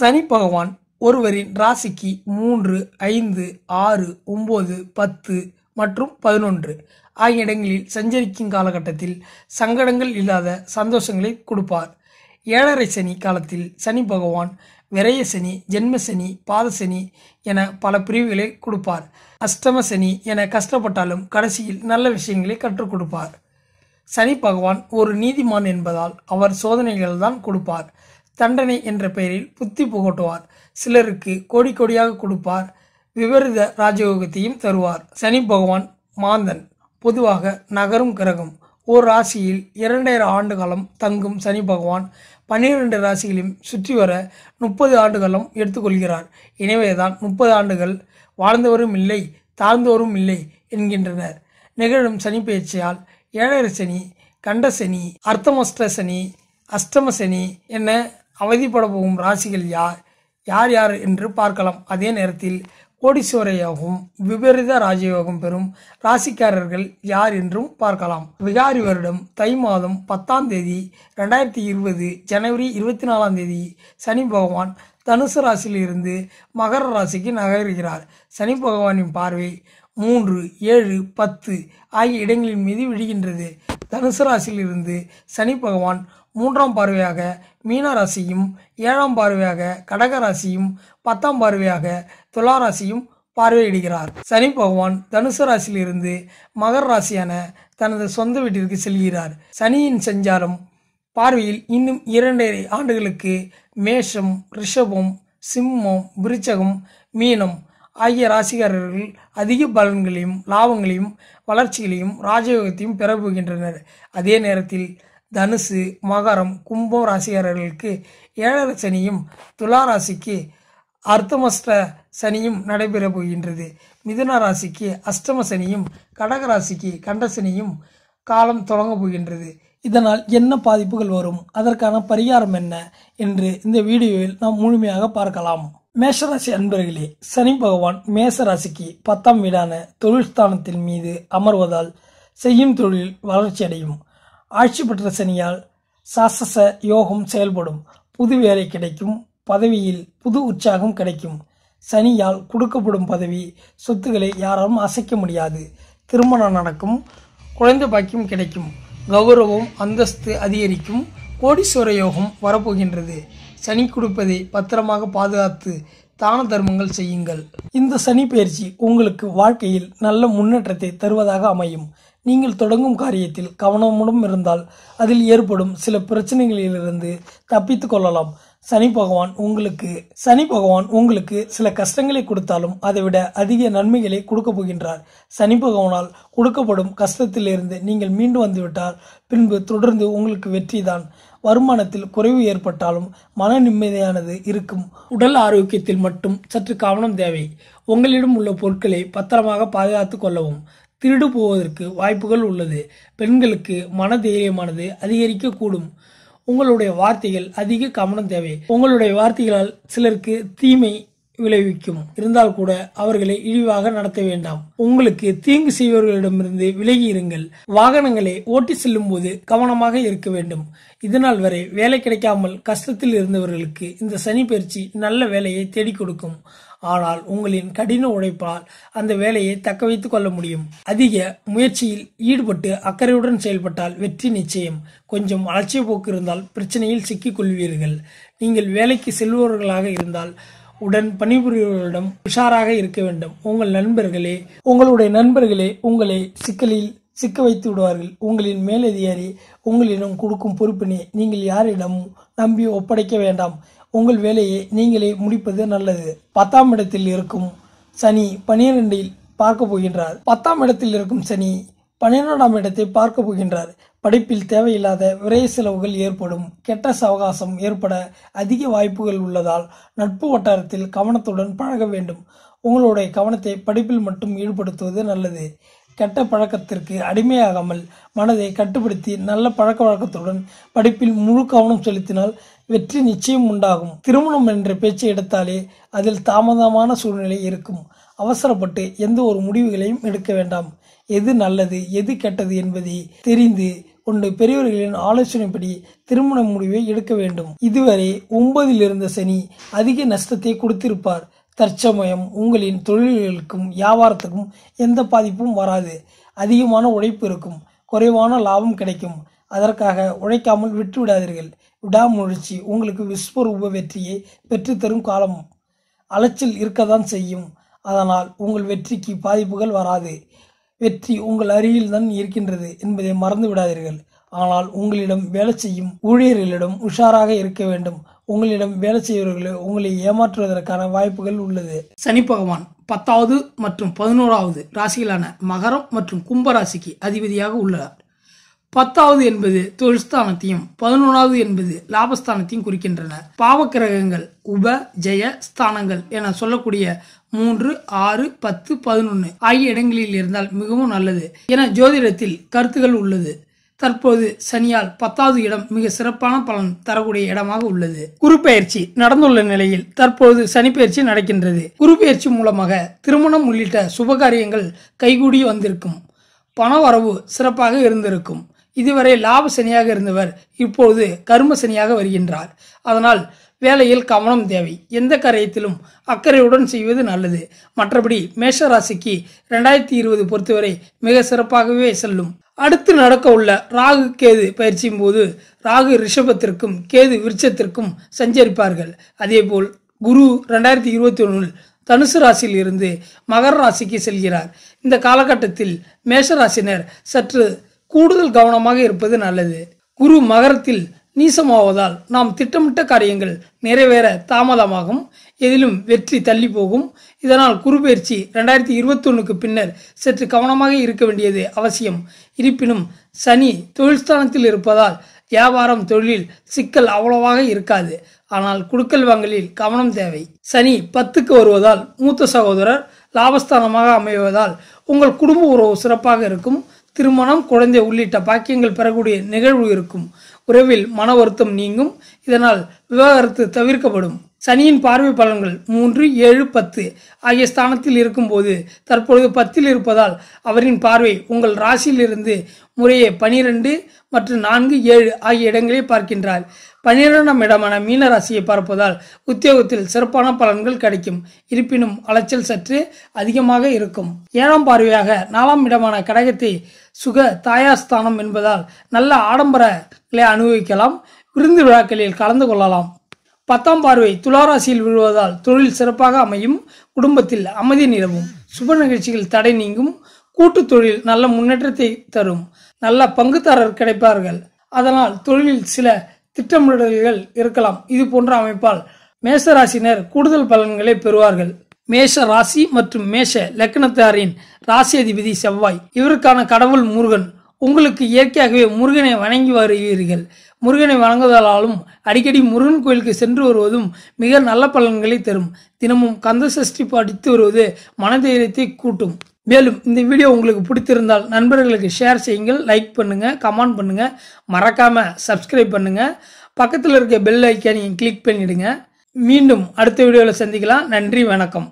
சனி பகவான் ஒருவரின் ராசிக்கு மூன்று ஐந்து ஆறு ஒம்பது பத்து மற்றும் பதினொன்று ஆகிய இடங்களில் சஞ்சரிக்கும் காலகட்டத்தில் சங்கடங்கள் இல்லாத சந்தோஷங்களை கொடுப்பார் ஏழரை சனி காலத்தில் சனி பகவான் விரைய சனி ஜென்ம சனி என பல பிரிவுகளை கொடுப்பார் அஷ்டம சனி என கஷ்டப்பட்டாலும் கடைசியில் நல்ல விஷயங்களை கற்றுக் கொடுப்பார் சனி பகவான் ஒரு நீதிமான் என்பதால் அவர் சோதனைகள் தான் கொடுப்பார் தண்டனை என்ற பெயரில் புத்தி புகட்டுவார் சிலருக்கு கோடி கோடியாக கொடுப்பார் விபரீத ராஜயோகத்தையும் தருவார் சனி பகவான் மாந்தன் பொதுவாக நகரும் கிரகம் ஓர் ராசியில் இரண்டாயிரம் ஆண்டு காலம் தங்கும் சனி பகவான் பன்னிரெண்டு ராசிகளையும் சுற்றி வர முப்பது ஆண்டுகளும் எடுத்துக்கொள்கிறார் எனவேதான் முப்பது ஆண்டுகள் வாழ்ந்தவரும் இல்லை தாழ்ந்தவரும் இல்லை என்கின்றனர் நிகழும் சனி பயிற்சியால் ஏழரை சனி கண்ட சனி அர்த்தமஷ்ட சனி அஷ்டம சனி என அவதிப்பட போகும் ராசிகள் யார் யார் யார் என்று பார்க்கலாம் அதே நேரத்தில் கோடீஸ்வரையாகவும் விபரீத ராஜயோகம் பெறும் ராசிக்காரர்கள் யார் என்றும் பார்க்கலாம் விகாரி வருடம் தை மாதம் பத்தாம் தேதி ரெண்டாயிரத்தி இருபது ஜனவரி இருபத்தி நாலாம் தேதி சனி பகவான் தனுசு ராசியிலிருந்து மகர ராசிக்கு நகர்கிறார் சனி பகவானின் பார்வை மூன்று ஏழு பத்து ஆகிய இடங்களின் மீது விழுகின்றது தனுசு ராசியிலிருந்து சனி பகவான் மூன்றாம் பார்வையாக ராசியும் ஏழாம் பார்வையாக கடக ராசியும் பத்தாம் பார்வையாக துளாராசியும் பார்வையிடுகிறார் சனி பகவான் தனுசு ராசியிலிருந்து மகர ராசியான தனது சொந்த வீட்டிற்கு செல்கிறார் சனியின் சஞ்சாரம் பார்வையில் இன்னும் இரண்டரை ஆண்டுகளுக்கு மேஷம் ரிஷபம் சிம்மம் விருச்சகம் மீனம் ஆகிய ராசிக்காரர்கள் அதிக பலன்களையும் லாபங்களையும் வளர்ச்சிகளையும் ராஜயோகத்தையும் பெற போகின்றனர் அதே நேரத்தில் தனுசு மகரம் கும்பம் ராசிகாரர்களுக்கு ஏழரை சனியும் துலா ராசிக்கு அர்த்தமஷ்ட சனியும் நடைபெற போகின்றது மிதுன ராசிக்கு அஷ்டம சனியும் கடக ராசிக்கு கண்ட சனியும் காலம் தொடங்க போகின்றது இதனால் என்ன பாதிப்புகள் வரும் அதற்கான பரிகாரம் என்ன என்று இந்த வீடியோவில் நாம் முழுமையாக பார்க்கலாம் மேஷராசி அன்பர்களே சனி பகவான் மேச ராசிக்கு பத்தாம் வீடான தொழில் ஸ்தானத்தின் மீது அமர்வதால் செய்யும் தொழில் வளர்ச்சி அடையும் ஆட்சி பெற்ற சனியால் சாசச யோகம் செயல்படும் புது வேலை கிடைக்கும் பதவியில் புது உற்சாகம் கிடைக்கும் சனியால் கொடுக்கப்படும் பதவி சொத்துக்களை யாராலும் அசைக்க முடியாது திருமணம் நடக்கும் குழந்தை பாக்கியம் கிடைக்கும் கௌரவம் அந்தஸ்து அதிகரிக்கும் கோடீஸ்வர யோகம் வரப்போகின்றது சனி கொடுப்பதை பத்திரமாக பாதுகாத்து தான தர்மங்கள் செய்யுங்கள் இந்த சனி பயிற்சி உங்களுக்கு வாழ்க்கையில் நல்ல முன்னேற்றத்தை தருவதாக அமையும் நீங்கள் தொடங்கும் காரியத்தில் கவனமுடன் இருந்தால் அதில் ஏற்படும் சில பிரச்சனைகளிலிருந்து தப்பித்து கொள்ளலாம் சனி பகவான் உங்களுக்கு சனி பகவான் உங்களுக்கு சில கஷ்டங்களை கொடுத்தாலும் அதை விட அதிக நன்மைகளை கொடுக்க போகின்றார் சனி பகவானால் கொடுக்கப்படும் கஷ்டத்திலிருந்து நீங்கள் மீண்டு வந்துவிட்டால் பின்பு தொடர்ந்து உங்களுக்கு வெற்றிதான் வருமானத்தில் குறைவு ஏற்பட்டாலும் மன நிம்மதியானது இருக்கும் உடல் ஆரோக்கியத்தில் மட்டும் சற்று கவனம் தேவை உங்களிடம் உள்ள பொருட்களை பத்திரமாக பாதுகாத்து கொள்ளவும் திருடு போவதற்கு வாய்ப்புகள் உள்ளது பெண்களுக்கு மன தைரியமானது அதிகரிக்கக்கூடும் உங்களுடைய வார்த்தைகள் அதிக கவனம் தேவை உங்களுடைய வார்த்தைகளால் சிலருக்கு தீமை விளைவிக்கும் இருந்தால் கூட அவர்களை இழிவாக நடத்த வேண்டாம் உங்களுக்கு தீங்கு செய்பவர்களிடமிருந்து விலகி இருங்கள் வாகனங்களை ஓட்டி செல்லும் போது கவனமாக இருக்க வேண்டும் இதனால் வரை வேலை கிடைக்காமல் கஷ்டத்தில் இருந்தவர்களுக்கு இந்த சனி பயிற்சி நல்ல வேலையை தேடிக் கொடுக்கும் ஆனால் உங்களின் கடின உழைப்பால் அந்த வேலையை தக்க வைத்துக் கொள்ள முடியும் அதிக முயற்சியில் ஈடுபட்டு அக்கறையுடன் செயல்பட்டால் வெற்றி நிச்சயம் கொஞ்சம் அலட்சிய போக்கு இருந்தால் பிரச்சனையில் சிக்கிக் கொள்வீர்கள் நீங்கள் வேலைக்கு செல்பவர்களாக இருந்தால் உடன் பணிபுரியவர்களிடம் உஷாராக இருக்க வேண்டும் உங்கள் நண்பர்களே உங்களுடைய நண்பர்களே உங்களை சிக்கலில் சிக்க வைத்து விடுவார்கள் உங்களின் மேலதிகாரி உங்களிடம் கொடுக்கும் பொறுப்பினை நீங்கள் யாரிடமும் நம்பி ஒப்படைக்க வேண்டாம் உங்கள் வேலையை நீங்களே முடிப்பது நல்லது பத்தாம் இடத்தில் இருக்கும் சனி பனிரெண்டில் பார்க்க போகின்றார் பத்தாம் இடத்தில் இருக்கும் சனி பன்னிரெண்டாம் இடத்தை பார்க்க போகின்றார் படிப்பில் தேவையில்லாத விரை செலவுகள் ஏற்படும் கெட்ட சவகாசம் ஏற்பட அதிக வாய்ப்புகள் உள்ளதால் நட்பு வட்டாரத்தில் கவனத்துடன் பழக வேண்டும் உங்களுடைய கவனத்தை படிப்பில் மட்டும் ஈடுபடுத்துவது நல்லது கெட்ட பழக்கத்திற்கு அடிமையாகாமல் மனதை கட்டுப்படுத்தி நல்ல பழக்க வழக்கத்துடன் படிப்பில் முழு கவனம் செலுத்தினால் வெற்றி நிச்சயம் உண்டாகும் திருமணம் என்ற பேச்சை எடுத்தாலே அதில் தாமதமான சூழ்நிலை இருக்கும் அவசரப்பட்டு எந்த ஒரு முடிவுகளையும் எடுக்க வேண்டாம் எது நல்லது எது கெட்டது என்பதை தெரிந்து கொண்டு பெரியவர்களின் ஆலோசனைப்படி திருமண முடிவை எடுக்க வேண்டும் இதுவரை ஒன்பதில் இருந்த சனி அதிக நஷ்டத்தை கொடுத்திருப்பார் தற்சமயம் உங்களின் தொழில்களுக்கும் வியாபாரத்துக்கும் எந்த பாதிப்பும் வராது அதிகமான உழைப்பு இருக்கும் குறைவான லாபம் கிடைக்கும் அதற்காக உழைக்காமல் விட்டு விடாதீர்கள் விடாமுயற்சி உங்களுக்கு விஸ்வரூப வெற்றியை பெற்றுத்தரும் காலம் அலைச்சல் இருக்கத்தான் செய்யும் அதனால் உங்கள் வெற்றிக்கு பாதிப்புகள் வராது வெற்றி உங்கள் அருகில் தான் இருக்கின்றது என்பதை மறந்து விடாதீர்கள் ஆனால் உங்களிடம் வேலை செய்யும் ஊழியர்களிடம் உஷாராக இருக்க வேண்டும் உங்களிடம் வேலை செய்வர்களை உங்களை ஏமாற்றுவதற்கான வாய்ப்புகள் உள்ளது சனி பகவான் பத்தாவது மற்றும் பதினோராவது ராசிகளான மகரம் மற்றும் கும்ப ராசிக்கு அதிபதியாக உள்ளார் பத்தாவது என்பது தொழிற்ஸ்தானத்தையும் பதினொன்றாவது என்பது லாபஸ்தானத்தையும் குறிக்கின்றன பாவக்கிரகங்கள் உப ஜெய ஸ்தானங்கள் என சொல்லக்கூடிய மூன்று ஆறு பத்து பதினொன்று ஆகிய இடங்களில் இருந்தால் மிகவும் நல்லது என ஜோதிடத்தில் கருத்துகள் உள்ளது தற்போது சனியால் பத்தாவது இடம் மிக சிறப்பான பலன் தரக்கூடிய இடமாக உள்ளது குரு பயிற்சி நடந்துள்ள நிலையில் தற்போது சனி பயிற்சி நடக்கின்றது குரு பயிற்சி மூலமாக திருமணம் உள்ளிட்ட சுபகாரியங்கள் கைகூடி வந்திருக்கும் பண வரவு சிறப்பாக இருந்திருக்கும் இதுவரை லாப சனியாக இருந்தவர் இப்போது கரும சனியாக வருகின்றார் அதனால் வேலையில் கவனம் தேவை எந்த காரியத்திலும் அக்கறையுடன் செய்வது நல்லது மற்றபடி மேஷ ராசிக்கு ரெண்டாயிரத்தி இருபது பொறுத்தவரை மிக சிறப்பாகவே செல்லும் அடுத்து நடக்க உள்ள ராகு கேது பயிற்சியின் போது ராகு ரிஷபத்திற்கும் கேது விருட்சத்திற்கும் சஞ்சரிப்பார்கள் அதேபோல் குரு ரெண்டாயிரத்தி இருபத்தி ஒன்றில் தனுசு ராசியில் இருந்து மகர ராசிக்கு செல்கிறார் இந்த காலகட்டத்தில் மேஷ சற்று கூடுதல் கவனமாக இருப்பது நல்லது குரு மகரத்தில் நீசமாவதால் நாம் திட்டமிட்ட காரியங்கள் நிறைவேற தாமதமாகும் எதிலும் வெற்றி தள்ளி போகும் இதனால் குறுபெயர்ச்சி ரெண்டாயிரத்தி ஒன்றுக்கு பின்னர் சற்று கவனமாக இருக்க வேண்டியது அவசியம் இருப்பினும் சனி தொழில்ஸ்தானத்தில் இருப்பதால் வியாபாரம் தொழிலில் சிக்கல் அவ்வளவாக இருக்காது ஆனால் குடுக்கல் வாங்கலில் கவனம் தேவை சனி பத்துக்கு வருவதால் மூத்த சகோதரர் லாபஸ்தானமாக அமைவதால் உங்கள் குடும்ப உறவு சிறப்பாக இருக்கும் திருமணம் குழந்தை உள்ளிட்ட பாக்கியங்கள் பெறக்கூடிய நிகழ்வு இருக்கும் உறவில் மன வருத்தம் நீங்கும் இதனால் விவாகரத்து தவிர்க்கப்படும் சனியின் பார்வை பலன்கள் மூன்று ஏழு பத்து ஆகிய ஸ்தானத்தில் இருக்கும்போது தற்பொழுது பத்தில் இருப்பதால் அவரின் பார்வை உங்கள் ராசியிலிருந்து முறையே பனிரெண்டு மற்றும் நான்கு ஏழு ஆகிய இடங்களை பார்க்கின்றார் பனிரெண்டாம் இடமான மீன ராசியை பார்ப்பதால் உத்தியோகத்தில் சிறப்பான பலன்கள் கிடைக்கும் இருப்பினும் அலைச்சல் சற்று அதிகமாக இருக்கும் ஏழாம் பார்வையாக நாலாம் இடமான கடகத்தை சுக தாயாஸ்தானம் என்பதால் நல்ல ஆடம்பரங்களை அனுபவிக்கலாம் விருந்து விழாக்களில் கலந்து கொள்ளலாம் பத்தாம் பார்வை துளாராசியில் விழுவதால் தொழில் சிறப்பாக அமையும் குடும்பத்தில் அமைதி நிலவும் சுப நிகழ்ச்சிகள் தடை நீங்கும் கூட்டு தொழில் நல்ல முன்னேற்றத்தை தரும் நல்ல பங்குதாரர் கிடைப்பார்கள் அதனால் தொழிலில் சில திட்டமிடல்கள் இருக்கலாம் இது போன்ற அமைப்பால் மேசராசினர் கூடுதல் பலன்களை பெறுவார்கள் மேஷ ராசி மற்றும் மேஷ லக்னத்தாரின் ராசி அதிபதி செவ்வாய் இவருக்கான கடவுள் முருகன் உங்களுக்கு இயற்கையாகவே முருகனை வணங்கி வருவீர்கள் முருகனை வணங்குவதாலும் அடிக்கடி முருகன் கோயிலுக்கு சென்று வருவதும் மிக நல்ல பலன்களை தரும் தினமும் கந்த சஷ்டி படித்து வருவது மனதைரியத்தை கூட்டும் மேலும் இந்த வீடியோ உங்களுக்கு பிடித்திருந்தால் நண்பர்களுக்கு ஷேர் செய்யுங்கள் லைக் பண்ணுங்கள் கமெண்ட் பண்ணுங்கள் மறக்காமல் சப்ஸ்கிரைப் பண்ணுங்கள் பக்கத்தில் இருக்க பெல் நீங்கள் கிளிக் பண்ணிவிடுங்க மீண்டும் அடுத்த வீடியோவில் சந்திக்கலாம் நன்றி வணக்கம்